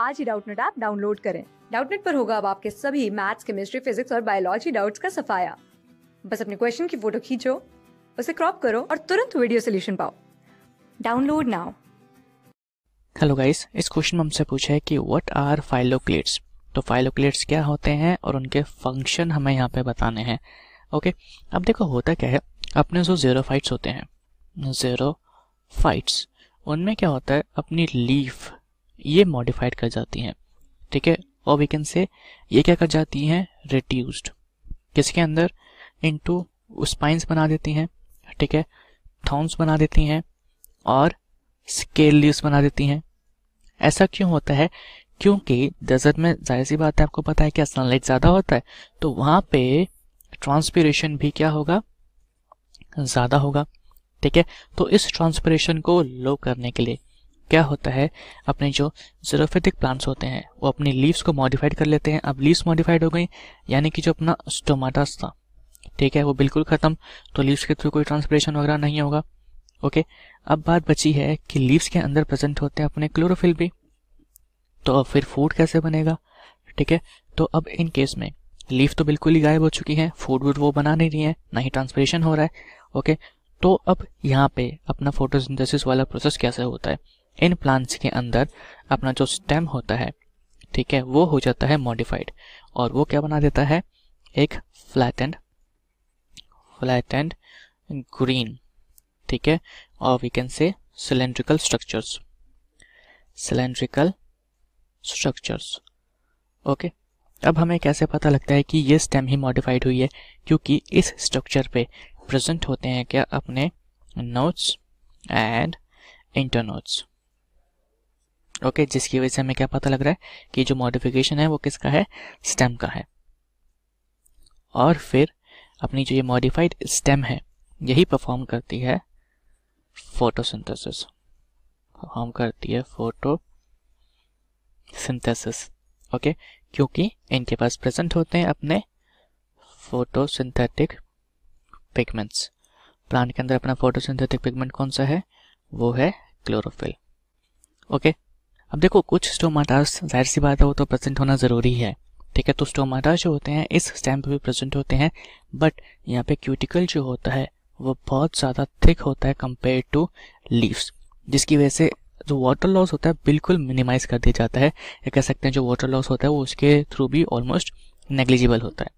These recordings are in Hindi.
आज ही डाउटनेट ऐप डाउनलोड करें डाउटनेट पर होगा अब आपके सभी मैथ्स केमिस्ट्री फिजिक्स और बायोलॉजी डाउट्स का सफाया बस अपने क्वेश्चन की फोटो खींचो उसे क्रॉप करो और तुरंत वीडियो सोल्यूशन पाओ डाउनलोड नाउ हेलो गाइस इस क्वेश्चन में हमसे पूछा है कि व्हाट आर फाइलोक्लेट्स तो फाइलोक्लेट्स क्या होते हैं और उनके फंक्शन हमें यहाँ पे बताने हैं ओके अब देखो होता क्या है अपने जो जीरो फाइट्स होते हैं जीरो फाइट्स उनमें क्या होता है अपनी लीफ ये मॉडिफाइड कर जाती हैं ठीक है और वी कैन से ये क्या कर जाती हैं रिड्यूस्ड किसके अंदर इनटू स्पाइंस बना देती हैं ठीक है थॉन्स बना देती हैं और स्केल लीव्स बना देती हैं ऐसा क्यों होता है क्योंकि डेजर्ट में जाहिर सी बात है आपको पता है कि सनलाइट ज़्यादा होता है तो वहाँ पे ट्रांसपीरेशन भी क्या होगा ज़्यादा होगा ठीक है तो इस ट्रांसपीरेशन को लो करने के लिए क्या होता है अपने जो जरोफेटिक प्लांट्स होते हैं वो अपनी लीव्स को मॉडिफाइड कर लेते हैं अब लीव्स मॉडिफाइड हो गई यानी कि जो अपना स्टोमाटास था ठीक है वो बिल्कुल ख़त्म तो लीव्स के थ्रू कोई ट्रांसपरेशन वगैरह नहीं होगा ओके अब बात बची है कि लीव्स के अंदर प्रेजेंट होते हैं अपने क्लोरोफिल भी तो अब फिर फूड कैसे बनेगा ठीक है तो अब इन केस में लीव तो बिल्कुल ही गायब हो चुकी है फूड वूड वो बना नहीं रही है ना ही ट्रांसपरेशन हो रहा है ओके तो अब यहाँ पे अपना फोटोसिंथेसिस वाला प्रोसेस कैसे होता है इन प्लांट्स के अंदर अपना जो स्टेम होता है ठीक है वो हो जाता है मॉडिफाइड और वो क्या बना देता है एक फ्लैट एंड ग्रीन ठीक है और we can say cylindrical structures cylindrical structures okay अब हमें कैसे पता लगता है कि ये स्टेम ही मॉडिफाइड हुई है क्योंकि इस स्ट्रक्चर पे प्रेजेंट होते हैं क्या अपने नोट्स एंड इंटरनोट्स ओके जिसकी वजह से हमें क्या पता लग रहा है कि जो मॉडिफिकेशन है वो किसका है स्टेम का है और फिर अपनी जो ये मॉडिफाइड स्टेम है यही परफॉर्म करती है फोटोसिंथेसिस परफॉर्म करती है फोटो सिंथेसिस ओके क्योंकि इनके पास प्रेजेंट होते हैं अपने फोटोसिंथेटिक पिगमेंट्स प्लांट के अंदर अपना फोटोसिंथेटिक पिगमेंट कौन सा है वो है क्लोरोफिल ओके अब देखो कुछ स्टोमाटास जाहिर सी बात है वो तो प्रेजेंट होना ज़रूरी है ठीक है तो स्टोमाटा जो होते हैं इस स्टैम पे भी प्रेजेंट होते हैं बट यहाँ पे क्यूटिकल जो होता है वो बहुत ज़्यादा थिक होता है कंपेयर टू लीव्स जिसकी वजह से जो वाटर लॉस होता है बिल्कुल मिनिमाइज कर दिया जाता है या कह सकते हैं जो वाटर लॉस होता है वो उसके थ्रू भी ऑलमोस्ट नेग्लिजिबल होता है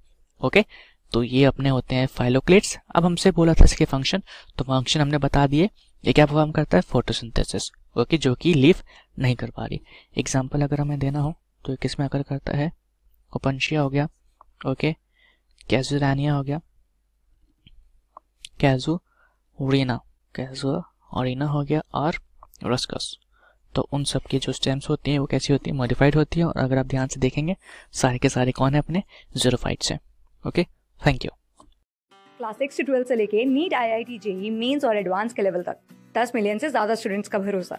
ओके तो ये अपने होते हैं फाइलोक्लेट्स अब हमसे बोला था इसके फंक्शन तो फंक्शन हमने बता दिए ये क्या परफॉर्म करता है फोटोसिंथेसिस ओके जो कि लीफ नहीं कर पा रही एग्जाम्पल अगर हमें देना हो तो किस में अगर करता है ओपनशिया हो गया ओके कैजुरानिया हो गया कैजू ओरिना कैजू ओरिना हो गया और रसकस तो उन सब की जो स्टेम्स होती हैं वो कैसी होती है मॉडिफाइड होती है और अगर आप ध्यान से देखेंगे सारे के सारे कौन है अपने जीरो फाइट से okay thank you class six से ट्वेल्थ से लेके NEET I I T JEE mains और एडवांस के लेवल तक दस मिलियन से ज्यादा स्टूडेंट्स का भरोसा